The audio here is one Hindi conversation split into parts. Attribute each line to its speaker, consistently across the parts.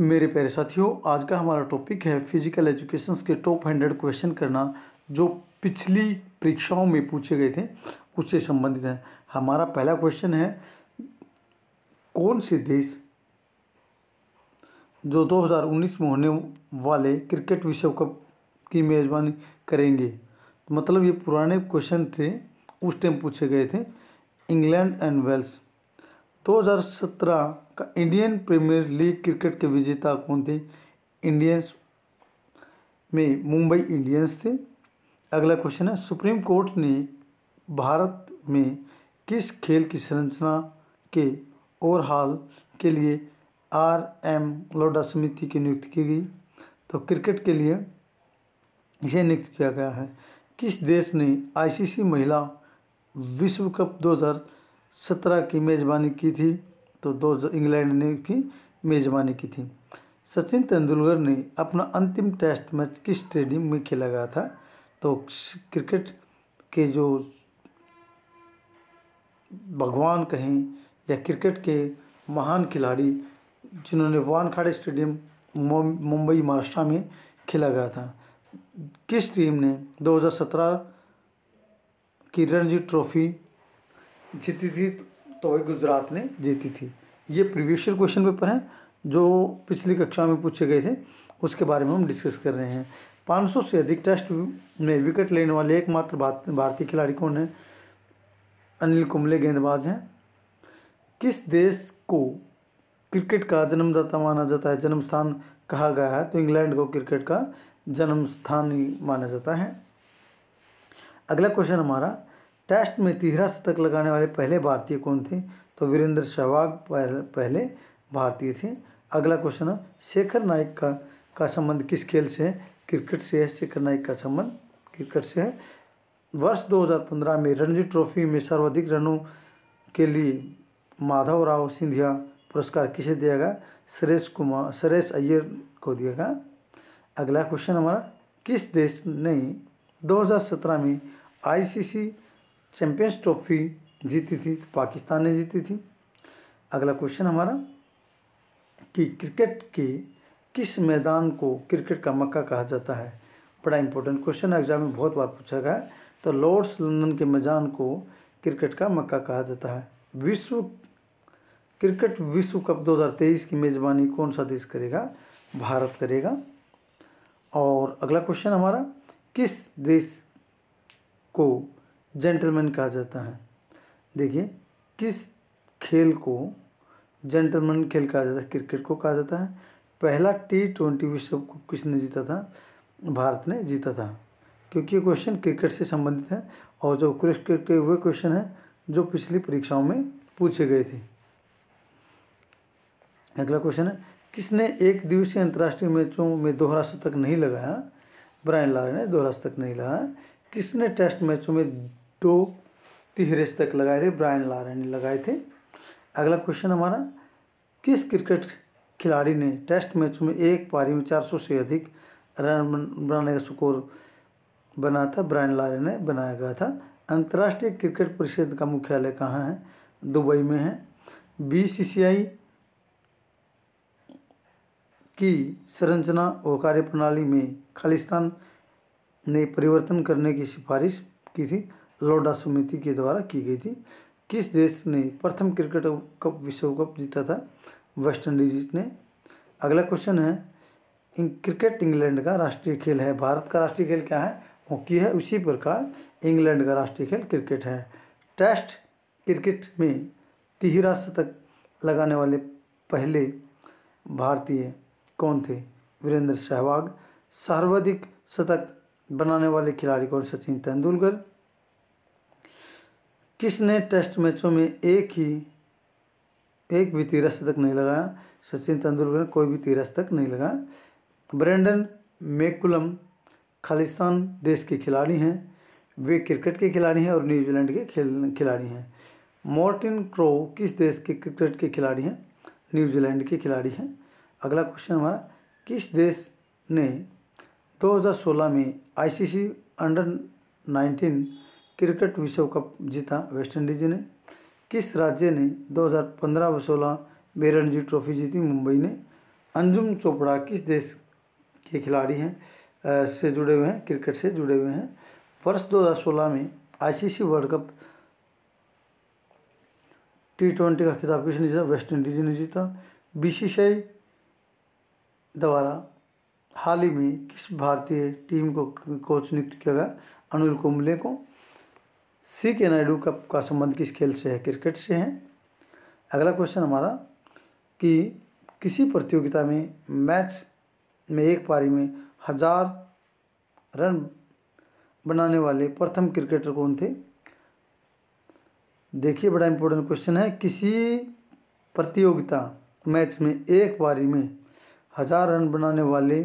Speaker 1: मेरे प्यारे साथियों आज का हमारा टॉपिक है फिजिकल एजुकेशन के टॉप हंड्रेड क्वेश्चन करना जो पिछली परीक्षाओं में पूछे गए थे उससे संबंधित है हमारा पहला क्वेश्चन है कौन से देश जो 2019 में होने वाले क्रिकेट विश्व कप की मेज़बानी करेंगे तो मतलब ये पुराने क्वेश्चन थे उस टाइम पूछे गए थे इंग्लैंड एंड वेल्स 2017 का इंडियन प्रीमियर लीग क्रिकेट के विजेता कौन थे इंडियंस में मुंबई इंडियंस थे अगला क्वेश्चन है सुप्रीम कोर्ट ने भारत में किस खेल की संरचना के ओवरहाल के लिए आर एम लोडा समिति की नियुक्ति की गई तो क्रिकेट के लिए इसे नियुक्त किया गया है किस देश ने आईसीसी महिला विश्व कप 2017 की मेज़बानी की थी तो दो इंग्लैंड ने की मेज़बानी की थी सचिन तेंदुलकर ने अपना अंतिम टेस्ट मैच किस स्टेडियम में खेला गया था तो क्रिकेट के जो भगवान कहें या क्रिकेट के महान खिलाड़ी जिन्होंने वानखाड़े स्टेडियम मुंबई महाराष्ट्र में खेला गया था किस टीम ने 2017 की रणजी ट्रॉफी जीती थी तो वही गुजरात ने जीती थी ये प्रीवियस ईयर क्वेश्चन पेपर हैं जो पिछली कक्षा में पूछे गए थे उसके बारे में हम डिस्कस कर रहे हैं 500 से अधिक टेस्ट में विकेट लेने वाले एकमात्र भारतीय खिलाड़ी कौन है अनिल कुंबले गेंदबाज हैं किस देश को क्रिकेट का जन्मदाता माना जाता है जन्म स्थान कहा गया है तो इंग्लैंड को क्रिकेट का जन्म स्थान माना जाता है अगला क्वेश्चन हमारा टेस्ट में तीसरा शतक लगाने वाले पहले भारतीय कौन थे तो वीरेंद्र सहवाग पहले भारतीय थे अगला क्वेश्चन है शेखर नायक का का संबंध किस खेल से है क्रिकेट से है शेखर नायक का संबंध क्रिकेट से है वर्ष 2015 में रणजी ट्रॉफी में सर्वाधिक रनों के लिए माधव राव सिंधिया पुरस्कार किसे दिया गया सुरेश कुमार सुरेश अय्यर को दिया गया अगला क्वेश्चन हमारा किस देश ने 2017 में आईसीसी चैम्पियंस ट्रॉफी जीती थी तो पाकिस्तान ने जीती थी अगला क्वेश्चन हमारा कि क्रिकेट के किस मैदान को क्रिकेट का मक्का कहा जाता है बड़ा इंपॉर्टेंट क्वेश्चन एग्जाम में बहुत बार पूछा गया है तो लॉर्ड्स लंदन के मैदान को क्रिकेट का मक्का कहा जाता है विश्व क्रिकेट विश्व कप 2023 की मेज़बानी कौन सा देश करेगा भारत करेगा और अगला क्वेश्चन हमारा किस देश को जेंटलमैन कहा जाता है देखिए किस खेल को जेंटलमैन खेल कहा जाता है क्रिकेट को कहा जाता है पहला टी ट्वेंटी विश्व कप किसने जीता था भारत ने जीता था क्योंकि ये क्वेश्चन क्रिकेट से संबंधित है और जो क्रिकेट के वे क्वेश्चन हैं जो पिछली परीक्षाओं में पूछे गए थे अगला क्वेश्चन है किसने एक दिवसीय अंतर्राष्ट्रीय मैचों में दोहरा शतक नहीं लगाया ब्रायन लारे ने दोहरा शतक नहीं लगाया किसने टेस्ट मैचों में दो तिहरेस तक लगाए थे ब्रायन लारा ने लगाए थे अगला क्वेश्चन हमारा किस क्रिकेट खिलाड़ी ने टेस्ट मैचों में एक पारी में 400 से अधिक रन बनाने का स्कोर बना था ब्रायन लारे ने बनाया गया था अंतर्राष्ट्रीय क्रिकेट परिषद का मुख्यालय कहाँ है दुबई में है बीसीसीआई की संरचना और कार्यप्रणाली में खालिस्तान ने परिवर्तन करने की सिफारिश की थी लोडा समिति के द्वारा की गई थी किस देश ने प्रथम क्रिकेट कप विश्व कप जीता था वेस्ट इंडीज ने अगला क्वेश्चन है इन क्रिकेट इंग्लैंड का राष्ट्रीय खेल है भारत का राष्ट्रीय खेल क्या है हॉकी है उसी प्रकार इंग्लैंड का राष्ट्रीय खेल क्रिकेट है टेस्ट क्रिकेट में तिहरा शतक लगाने वाले पहले भारतीय कौन थे वीरेंद्र सहवाग सर्वाधिक शतक बनाने वाले खिलाड़ी कौन सचिन तेंदुलकर किसने टेस्ट मैचों में एक ही एक भी तीरस तक नहीं लगाया सचिन तेंदुलकर ने कोई भी तीरस तक नहीं लगाया ब्रेंडन मेकुलम खालिस्तान देश के खिलाड़ी हैं वे क्रिकेट के खिलाड़ी हैं और न्यूजीलैंड के खेल खिलाड़ी हैं मोर्टिन क्रो किस देश के क्रिकेट के खिलाड़ी हैं न्यूजीलैंड के खिलाड़ी हैं अगला क्वेश्चन हमारा किस देश ने 2016 में आईसीसी अंडर क्रिकेट विश्व कप जीता वेस्टइंडीज ने किस राज्य ने 2015 हज़ार पंद्रह में रणजी ट्रॉफी जीती मुंबई ने अंजुम चोपड़ा किस देश के खिलाड़ी हैं से जुड़े हुए हैं क्रिकेट से जुड़े हुए हैं वर्ष 2016 में ICC World Cup T twenty का खिताब किसने जीता वेस्ट इंडीज ने जीता बीसीसीआई द्वारा हाल ही में किस भारतीय टीम को कोच नियुक्त किया गया अनिल कुंबले को सी के नायडू कप का संबंध किस खेल से है क्रिकेट से है अगला क्वेश्चन हमारा कि किसी प्रतियोगिता में मैच में एक पारी में हजार रन बनाने वाले प्रथम क्रिकेटर कौन थे देखिए बड़ा इम्पोर्टेंट क्वेश्चन है किसी प्रतियोगिता मैच में एक बारी में हजार रन बनाने वाले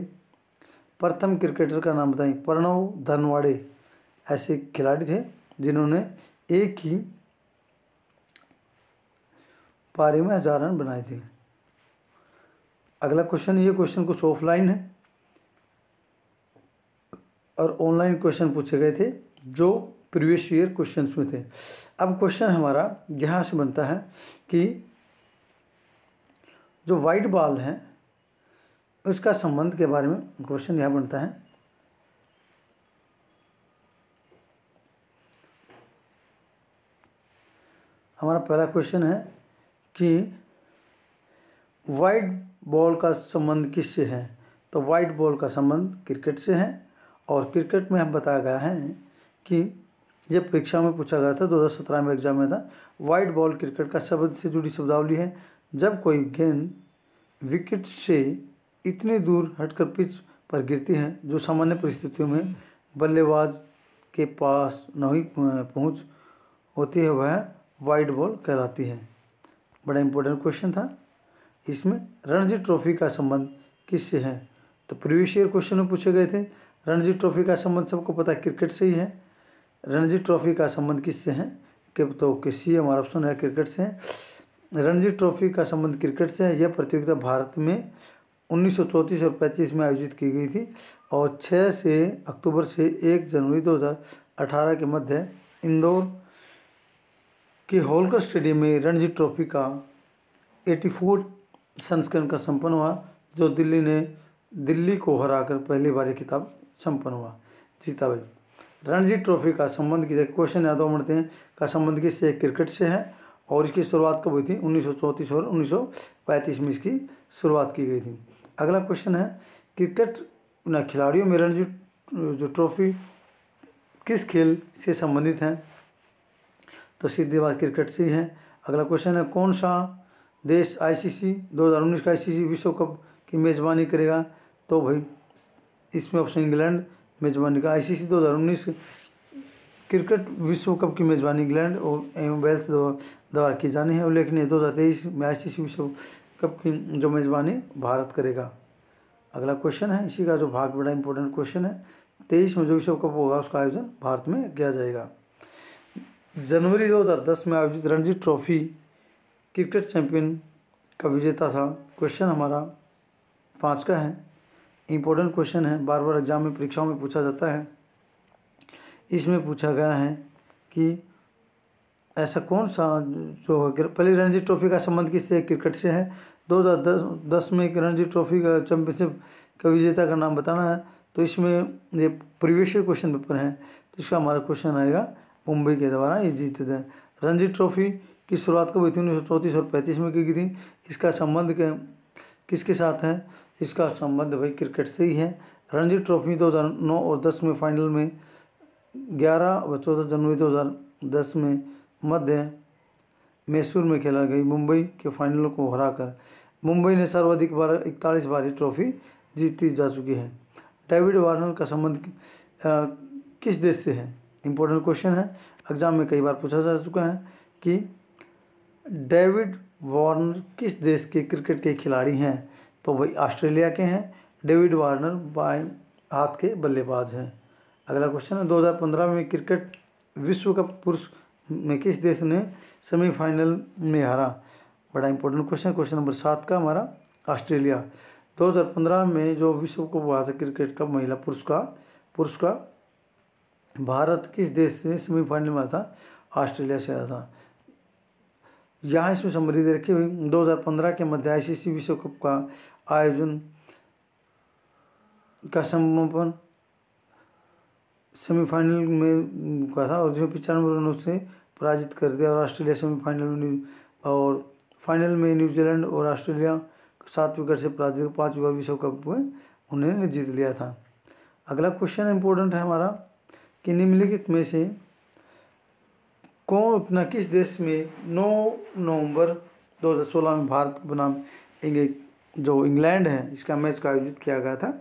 Speaker 1: प्रथम क्रिकेटर का नाम बताएं प्रणव धनवाड़े ऐसे खिलाड़ी थे जिन्होंने एक ही पारी में हजार रन बनाए थे अगला क्वेश्चन ये क्वेश्चन कुछ ऑफलाइन है और ऑनलाइन क्वेश्चन पूछे गए थे जो प्रीवियस ईयर क्वेश्चन में थे अब क्वेश्चन हमारा यहाँ से बनता है कि जो वाइट बॉल है उसका संबंध के बारे में क्वेश्चन यह बनता है हमारा पहला क्वेश्चन है कि वाइट बॉल का संबंध किससे है तो वाइट बॉल का संबंध क्रिकेट से है और क्रिकेट में हम बताया गया है कि यह परीक्षा में पूछा गया था 2017 में एग्जाम में था वाइट बॉल क्रिकेट का शब्द से जुड़ी शब्दावली है जब कोई गेंद विकेट से इतनी दूर हटकर पिच पर गिरती है जो सामान्य परिस्थितियों में बल्लेबाज के पास नहीं पहुंच होती है वह वाइड बॉल कहलाती है बड़ा इंपॉर्टेंट क्वेश्चन था इसमें रणजी ट्रॉफी का संबंध किससे है तो प्रीवियस ईयर क्वेश्चन में पूछे गए थे रणजी ट्रॉफी का संबंध सबको पता है क्रिकेट से ही है रणजी ट्रॉफी का संबंध किससे है कि तो के सी हमारा ऑप्शन है क्रिकेट से है रणजी ट्रॉफी का संबंध क्रिकेट से है यह प्रतियोगिता भारत में उन्नीस और पैंतीस में आयोजित की गई थी और छः से अक्टूबर से एक जनवरी दो के मध्य इंदौर कि होलकर स्टेडियम में रणजी ट्रॉफी का एटी संस्करण का संपन्न हुआ जो दिल्ली ने दिल्ली को हराकर पहली बार खिताब संपन्न हुआ जीता भाई रणजी ट्रॉफी का संबंध किस क्वेश्चन यादव मरते हैं का संबंध किससे क्रिकेट से है और इसकी शुरुआत कब हुई थी उन्नीस और उन्नीस में इसकी शुरुआत की गई थी अगला क्वेश्चन है क्रिकेट ना खिलाड़ियों में रणजी जो ट्रॉफी किस खेल से संबंधित हैं तो सीधी बात क्रिकेट से है अगला क्वेश्चन है कौन सा देश आईसीसी 2019 का आईसीसी विश्व कप की मेज़बानी करेगा तो भाई इसमें ऑप्शन इंग्लैंड मेज़बानी का आईसीसी 2019 क्रिकेट विश्व कप की मेज़बानी इंग्लैंड और एवं वेल्स द्वारा की जानी है उल्लेखनीय दो हज़ार तेईस में सी विश्व कप की जो मेज़बानी भारत करेगा अगला क्वेश्चन है इसी का जो भाग बड़ा इंपॉर्टेंट क्वेश्चन है तेईस में जो विश्व कप होगा उसका आयोजन भारत में किया जाएगा जनवरी 2010 में आयोजित रणजी ट्रॉफी क्रिकेट चैंपियन का विजेता था क्वेश्चन हमारा पाँच का है इम्पोर्टेंट क्वेश्चन है बार बार एग्जाम में परीक्षाओं में पूछा जाता है इसमें पूछा गया है कि ऐसा कौन सा जो है पहले रणजी ट्रॉफी का संबंध किससे क्रिकेट से है 2010 दस में रणजी ट्रॉफी का चैंपियनशिप का विजेता का नाम बताना है तो इसमें ये प्रीवियस क्वेश्चन पेपर है तो इसका हमारा क्वेश्चन आएगा मुंबई के द्वारा ये जीते थे रणजी ट्रॉफी की शुरुआत कब हुई थी उन्नीस और पैंतीस में की गई थी इसका संबंध के किसके साथ है इसका संबंध भाई क्रिकेट से ही है रणजी ट्रॉफी 2009 और 10 में फाइनल में 11 और चौदह जनवरी 2010 में मध्य मैसूर में खेला गई मुंबई के फाइनल को हराकर मुंबई ने सर्वाधिक बार इकतालीस बार ये ट्रॉफी जीती जा चुकी है डेविड वार्नर का संबंध किस देश से है इम्पोर्टेंट क्वेश्चन है एग्जाम में कई बार पूछा जा चुका है कि डेविड वार्नर किस देश के क्रिकेट के खिलाड़ी हैं तो भाई ऑस्ट्रेलिया के हैं डेविड वार्नर बाएं हाथ के बल्लेबाज हैं अगला क्वेश्चन है 2015 में क्रिकेट विश्व कप पुरुष में किस देश ने सेमीफाइनल में हारा बड़ा इंपॉर्टेंट क्वेश्चन क्वेश्चन नंबर सात का हमारा ऑस्ट्रेलिया 2015 में जो विश्व कप हुआ था क्रिकेट का महिला पुरुष का पुरुष का भारत किस देश से सेमीफाइनल में आता ऑस्ट्रेलिया से आया था यहाँ इसमें समृद्धि दो हज़ार 2015 के मध्य आईसीसी विश्व कप का आयोजन का समापन सेमीफाइनल में का था और जिसमें पचानवे रनों से पराजित कर दिया और ऑस्ट्रेलिया सेमीफाइनल में और फाइनल में न्यूजीलैंड और ऑस्ट्रेलिया सात विकेट से पराजित पाँच विश्व कप में उन्होंने जीत लिया था अगला क्वेश्चन इंपॉर्टेंट है हमारा कि निम्नलिखित में से कौन अपना किस देश में 9 नवंबर 2016 में भारत बनाम जो इंग्लैंड है इसका मैच का आयोजित किया गया था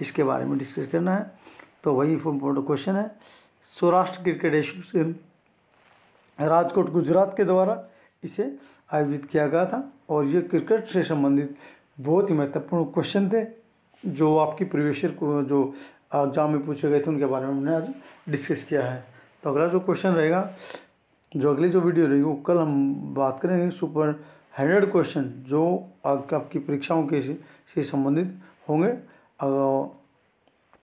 Speaker 1: इसके बारे में डिस्कस करना है तो वही इम्पोर्टेंट क्वेश्चन है सौराष्ट्र क्रिकेट एसोसिएशन राजकोट गुजरात के द्वारा इसे आयोजित किया गया था और ये क्रिकेट से संबंधित बहुत ही महत्वपूर्ण क्वेश्चन थे जो आपकी प्रवेश जो एग्ज़ाम में पूछे गए थे उनके बारे में हमने आज डिस्कस किया है तो अगला जो क्वेश्चन रहेगा जो अगली जो वीडियो रहेगी वो कल हम बात करेंगे सुपर हंड्रेड क्वेश्चन जो आपकी परीक्षाओं के से संबंधित होंगे